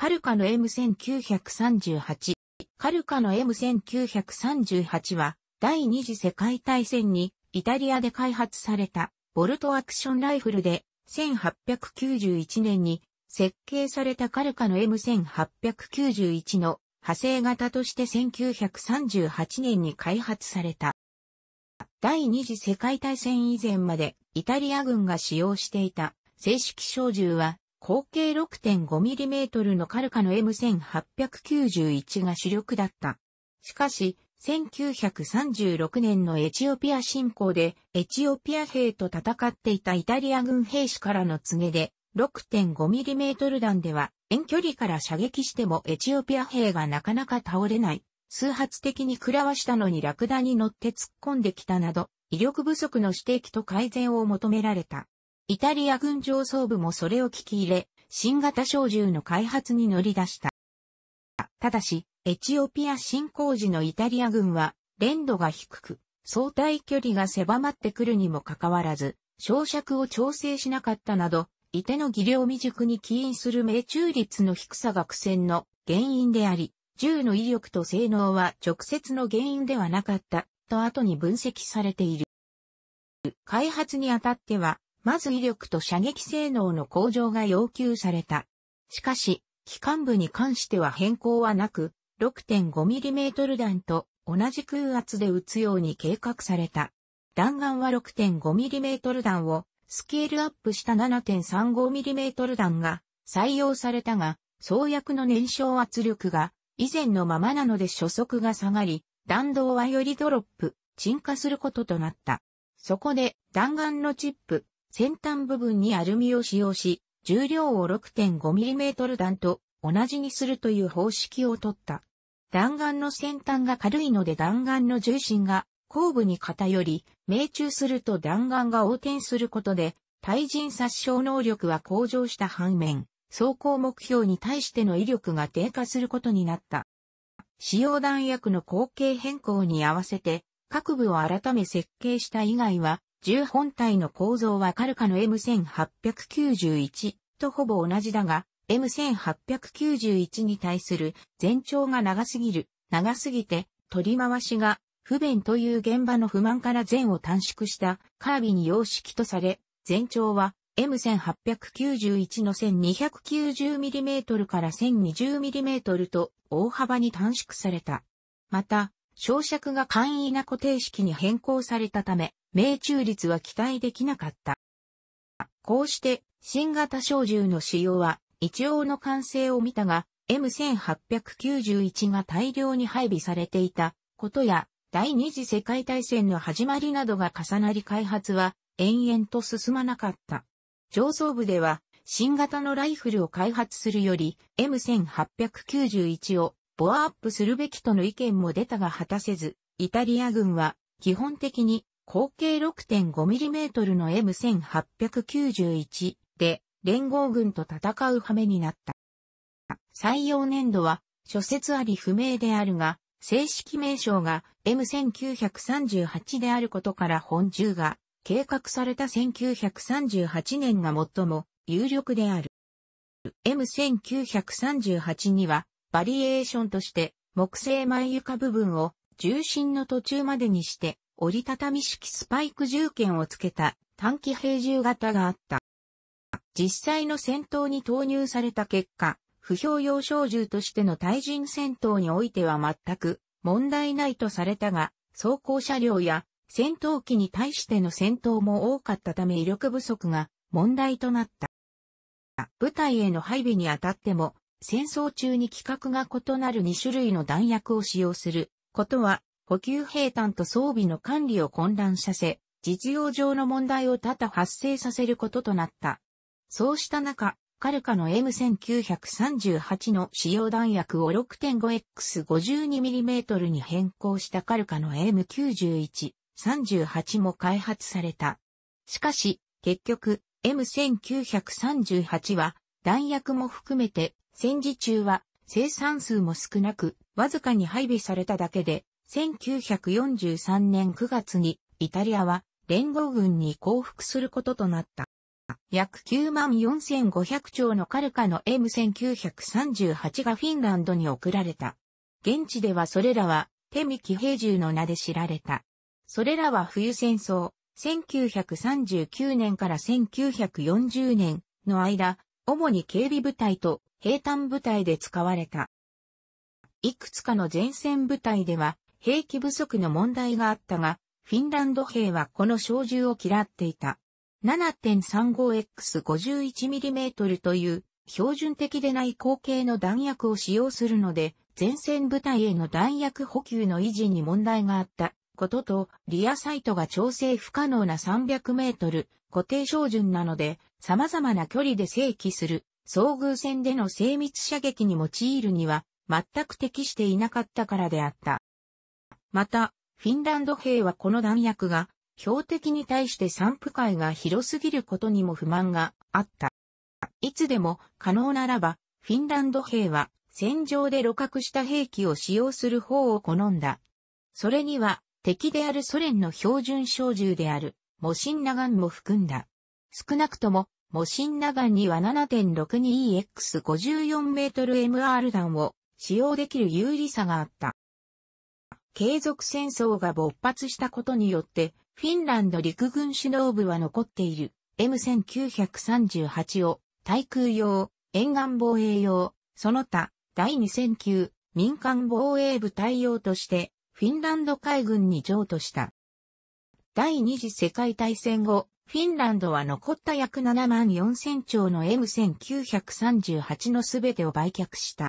カルカの M1938。カルカの M1938 は、第二次世界大戦にイタリアで開発されたボルトアクションライフルで、1891年に設計されたカルカの M1891 の派生型として1938年に開発された。第二次世界大戦以前までイタリア軍が使用していた正式小銃は口径 6.5mm のカルカの M1891 が主力だった。しかし、1936年のエチオピア侵攻で、エチオピア兵と戦っていたイタリア軍兵士からの告げで、6.5mm 弾では遠距離から射撃してもエチオピア兵がなかなか倒れない。数発的に食らわしたのにラクダに乗って突っ込んできたなど、威力不足の指摘と改善を求められた。イタリア軍上層部もそれを聞き入れ、新型小銃の開発に乗り出した。ただし、エチオピア侵攻時のイタリア軍は、練度が低く、相対距離が狭まってくるにもかかわらず、射区を調整しなかったなど、伊手の技量未熟に起因する命中率の低さが苦戦の原因であり、銃の威力と性能は直接の原因ではなかった、と後に分析されている。開発にあたっては、まず威力と射撃性能の向上が要求された。しかし、機関部に関しては変更はなく、6.5mm 弾と同じ空圧で撃つように計画された。弾丸は 6.5mm 弾をスケールアップした 7.35mm 弾が採用されたが、創薬の燃焼圧力が以前のままなので初速が下がり、弾道はよりドロップ、沈下することとなった。そこで弾丸のチップ、先端部分にアルミを使用し、重量を 6.5mm 弾と同じにするという方式を取った。弾丸の先端が軽いので弾丸の重心が後部に偏り、命中すると弾丸が横転することで、対人殺傷能力は向上した反面、走行目標に対しての威力が低下することになった。使用弾薬の後継変更に合わせて、各部を改め設計した以外は、銃本体の構造はカルカの M1891 とほぼ同じだが、M1891 に対する全長が長すぎる、長すぎて取り回しが不便という現場の不満から全を短縮したカービに様式とされ、全長は M1891 の 1290mm から 1020mm と大幅に短縮された。また、小尺が簡易な固定式に変更されたため、命中率は期待できなかった。こうして、新型小銃の使用は、一応の完成を見たが、M1891 が大量に配備されていたことや、第二次世界大戦の始まりなどが重なり開発は延々と進まなかった。上層部では新型のライフルを開発するより M1891 をボアアップするべきとの意見も出たが果たせず、イタリア軍は基本的に口径 6.5mm の M1891 で連合軍と戦う羽目になった。採用年度は諸説あり不明であるが、正式名称が M1938 であることから本銃が計画された1938年が最も有力である。M1938 にはバリエーションとして木製前床部分を重心の途中までにして折りたたみ式スパイク銃剣をつけた短期兵銃型があった。実際の戦闘に投入された結果、不評用小銃としての対人戦闘においては全く問題ないとされたが、装甲車両や戦闘機に対しての戦闘も多かったため威力不足が問題となった。部隊への配備にあたっても、戦争中に規格が異なる2種類の弾薬を使用することは補給兵団と装備の管理を混乱させ、実用上の問題を多々発生させることとなった。そうした中、カルカの M1938 の使用弾薬を 6.5X52mm に変更したカルカの M9138 も開発された。しかし、結局、M1938 は弾薬も含めて戦時中は生産数も少なく、わずかに配備されただけで、1943年9月にイタリアは連合軍に降伏することとなった。約9万4500丁のカルカの M1938 がフィンランドに送られた。現地ではそれらは手見騎兵銃の名で知られた。それらは冬戦争、1939年から1940年の間、主に警備部隊と兵隊部隊で使われた。いくつかの前線部隊では、兵器不足の問題があったが、フィンランド兵はこの小銃を嫌っていた。7.35X51mm という標準的でない口径の弾薬を使用するので、前線部隊への弾薬補給の維持に問題があったことと、リアサイトが調整不可能な300メートル固定標準なので、様々な距離で正規する遭遇戦での精密射撃に用いるには全く適していなかったからであった。また、フィンランド兵はこの弾薬が、標的に対して散布会が広すぎることにも不満があった。いつでも可能ならば、フィンランド兵は戦場で露獲した兵器を使用する方を好んだ。それには敵であるソ連の標準小銃であるモシンナガンも含んだ。少なくともモシンナガンには 7.62EX54 メートル MR 弾を使用できる有利さがあった。継続戦争が勃発したことによって、フィンランド陸軍首脳部は残っている M1938 を対空用、沿岸防衛用、その他第2 0 0 9級民間防衛部対応としてフィンランド海軍に譲渡した。第二次世界大戦後、フィンランドは残った約7万4000丁の M1938 のすべてを売却した。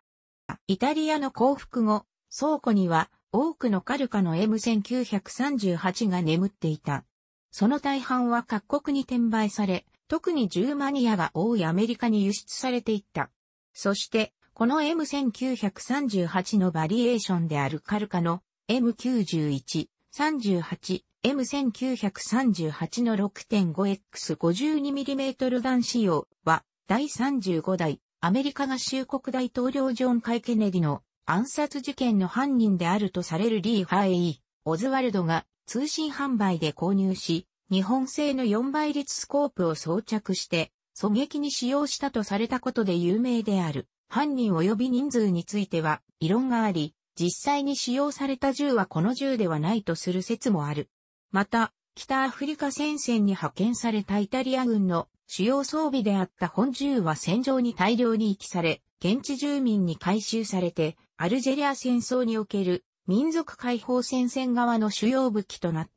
イタリアの降伏後、倉庫には多くのカルカの M1938 が眠っていた。その大半は各国に転売され、特に銃マニアが多いアメリカに輸出されていった。そして、この M1938 のバリエーションであるカルカの M91、38、M1938 の 6.5X52mm 弾仕様は第35代アメリカ合衆国大統領ジョン・カイ・ケネディの暗殺事件の犯人であるとされるリー・ハーエイ、オズワルドが通信販売で購入し、日本製の4倍率スコープを装着して、狙撃に使用したとされたことで有名である。犯人及び人数については異論があり、実際に使用された銃はこの銃ではないとする説もある。また、北アフリカ戦線に派遣されたイタリア軍の主要装備であった本銃は戦場に大量に遺棄され、現地住民に回収されて、アルジェリア戦争における民族解放戦線側の主要武器となっ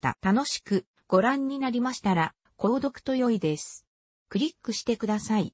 た。楽しくご覧になりましたら、購読と良いです。クリックしてください。